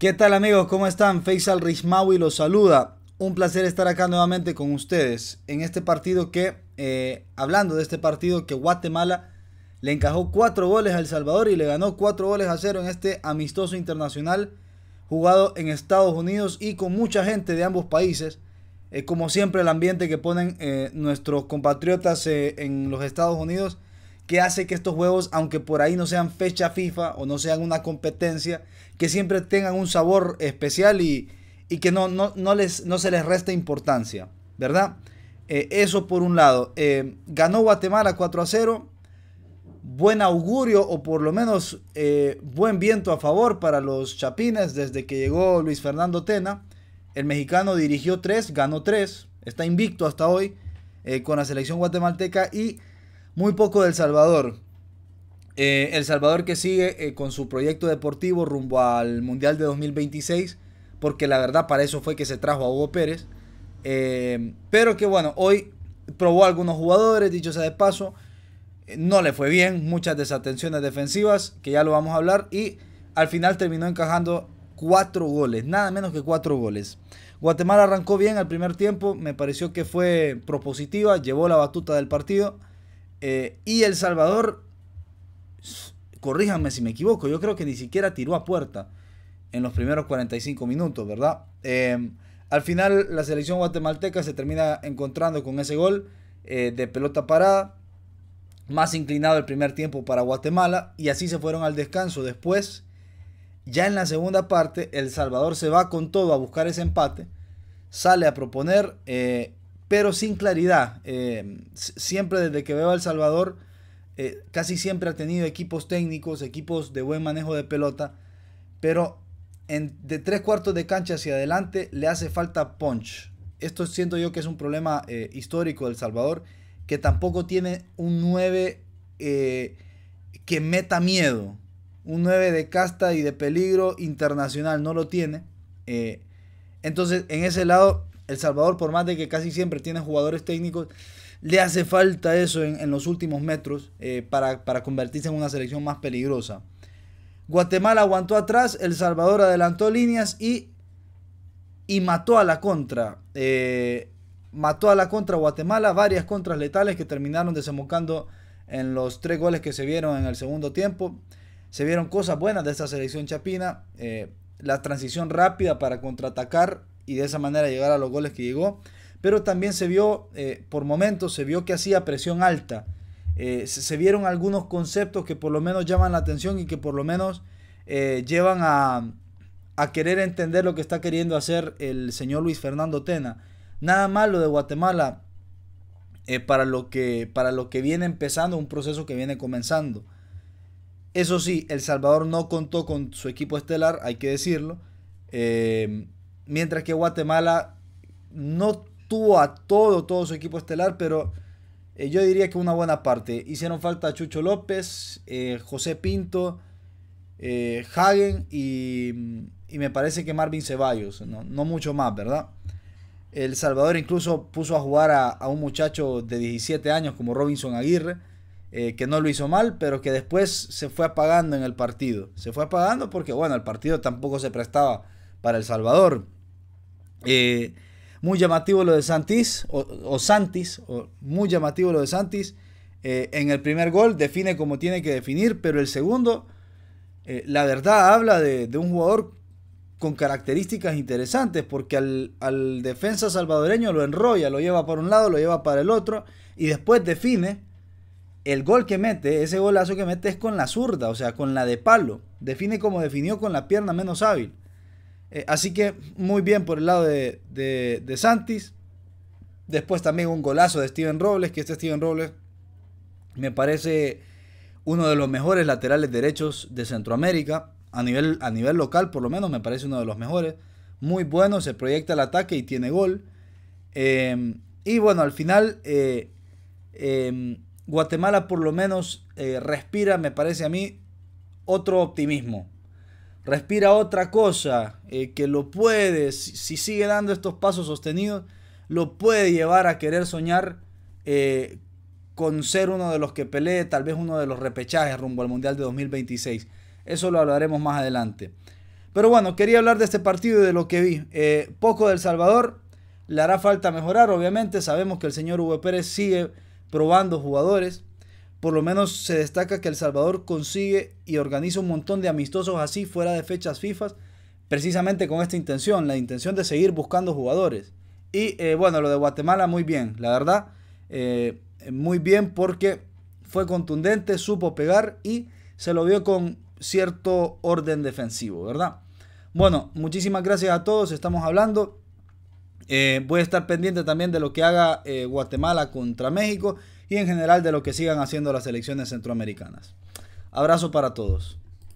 ¿Qué tal amigos? ¿Cómo están? Faisal Rizmawi los saluda. Un placer estar acá nuevamente con ustedes en este partido que, eh, hablando de este partido que Guatemala le encajó cuatro goles a El Salvador y le ganó cuatro goles a cero en este amistoso internacional jugado en Estados Unidos y con mucha gente de ambos países. Eh, como siempre el ambiente que ponen eh, nuestros compatriotas en los Estados Unidos que hace que estos juegos, aunque por ahí no sean fecha FIFA o no sean una competencia, que siempre tengan un sabor especial y, que no, no, les, no se les resta importancia, ¿verdad? Eh, eso por un lado. Eh, ganó Guatemala 4 a 0. Buen augurio o por lo menos eh, buen viento a favor para los Chapines desde que llegó Luis Fernando Tena. El mexicano dirigió 3, ganó 3, está invicto hasta hoy con la selección guatemalteca y muy poco del Salvador. Eh, el Salvador que sigue eh, con su proyecto deportivo rumbo al Mundial de 2026, porque la verdad para eso fue que se trajo a Hugo Pérez. Eh, pero que bueno, hoy probó algunos jugadores, dicho sea de paso, no le fue bien, muchas desatenciones defensivas, que ya lo vamos a hablar, y al final terminó encajando cuatro goles, nada menos que cuatro goles. Guatemala arrancó bien al primer tiempo, me pareció que fue propositiva, llevó la batuta del partido eh, y El Salvador, corríjanme si me equivoco, yo creo que ni siquiera tiró a puerta en los primeros 45 minutos, ¿verdad? Eh, al final la selección guatemalteca se termina encontrando con ese gol eh, de pelota parada, más inclinado el primer tiempo para Guatemala y así se fueron al descanso. Después, ya en la segunda parte, El Salvador se va con todo a buscar ese empate, sale a proponer pero sin claridad. Eh, siempre desde que veo a El Salvador, eh, casi siempre ha tenido equipos técnicos, equipos de buen manejo de pelota, pero de tres cuartos de cancha hacia adelante le hace falta punch. Esto siento yo que es un problema eh, histórico del El Salvador, que tampoco tiene un 9 que meta miedo, un 9 de casta y de peligro internacional, no lo tiene. entonces, en ese lado, el Salvador, por más de que casi siempre tiene jugadores técnicos, le hace falta eso en, los últimos metros eh, para, convertirse en una selección más peligrosa. Guatemala aguantó atrás, El Salvador adelantó líneas y, y mató a la contra. Eh, mató a la contra Guatemala, varias contras letales que terminaron desembocando en los tres goles que se vieron en el segundo tiempo. Se vieron cosas buenas de esta selección chapina. Eh, la transición rápida para contraatacar y de esa manera llegar a los goles que llegó. Pero también se vio, eh, por momentos, se vio que hacía presión alta. Eh, se, vieron algunos conceptos que por lo menos llaman la atención y que por lo menos eh, llevan a, querer entender lo que está queriendo hacer el señor Luis Fernando Tena. Nada lo de Guatemala para, lo que, para lo que viene empezando, un proceso que viene comenzando. Eso sí, El Salvador no contó con su equipo estelar, hay que decirlo. Mientras que Guatemala no tuvo a todo, todo su equipo estelar, pero eh, yo diría que una buena parte. Hicieron falta Chucho López, eh, José Pinto, eh, Hagen y, me parece que Marvin Ceballos, no, mucho más, ¿verdad? El Salvador incluso puso a jugar a, un muchacho de 17 años como Robinson Aguirre, que no lo hizo mal, pero que después se fue apagando en el partido. Se fue apagando porque, bueno, el partido tampoco se prestaba para El Salvador. Eh, muy llamativo lo de Santis, o, Santis, o muy llamativo lo de Santis. Eh, en el primer gol define como tiene que definir, pero el segundo, eh, la verdad, habla de, un jugador con características interesantes, porque al, al, defensa salvadoreño lo enrolla, lo lleva para un lado, lo lleva para el otro, y después define el gol que mete, ese golazo que mete es con la zurda, o sea, con la de palo. Define como definió con la pierna menos hábil. Eh, así que muy bien por el lado de, de, Santis. Después también un golazo de Steven Robles, que este Steven Robles me parece uno de los mejores laterales derechos de Centroamérica. A nivel, a nivel local, por lo menos, me parece uno de los mejores. Muy bueno, se proyecta el ataque y tiene gol. Em, y bueno, al final, eh, em, Guatemala por lo menos eh, respira, me parece a mí, otro optimismo respira otra cosa, eh, que lo puede, si sigue dando estos pasos sostenidos, lo puede llevar a querer soñar eh, con ser uno de los que pelee tal vez uno de los repechajes rumbo al Mundial de 2026. Eso lo hablaremos más adelante. Pero bueno, quería hablar de este partido y de lo que vi. Eh, poco del Salvador, le hará falta mejorar, obviamente. Sabemos que el señor Hugo Pérez sigue probando jugadores. Por lo menos se destaca que El Salvador consigue y organiza un montón de amistosos así fuera de fechas FIFA, precisamente con esta intención, la intención de seguir buscando jugadores. Y eh, bueno, lo de Guatemala muy bien, la verdad, eh, muy bien porque fue contundente, supo pegar y se lo vio con cierto orden defensivo, ¿verdad? Bueno, muchísimas gracias a todos, estamos hablando. Eh, voy a estar pendiente también de lo que haga Guatemala contra México y en general de lo que sigan haciendo las elecciones centroamericanas. Abrazo para todos.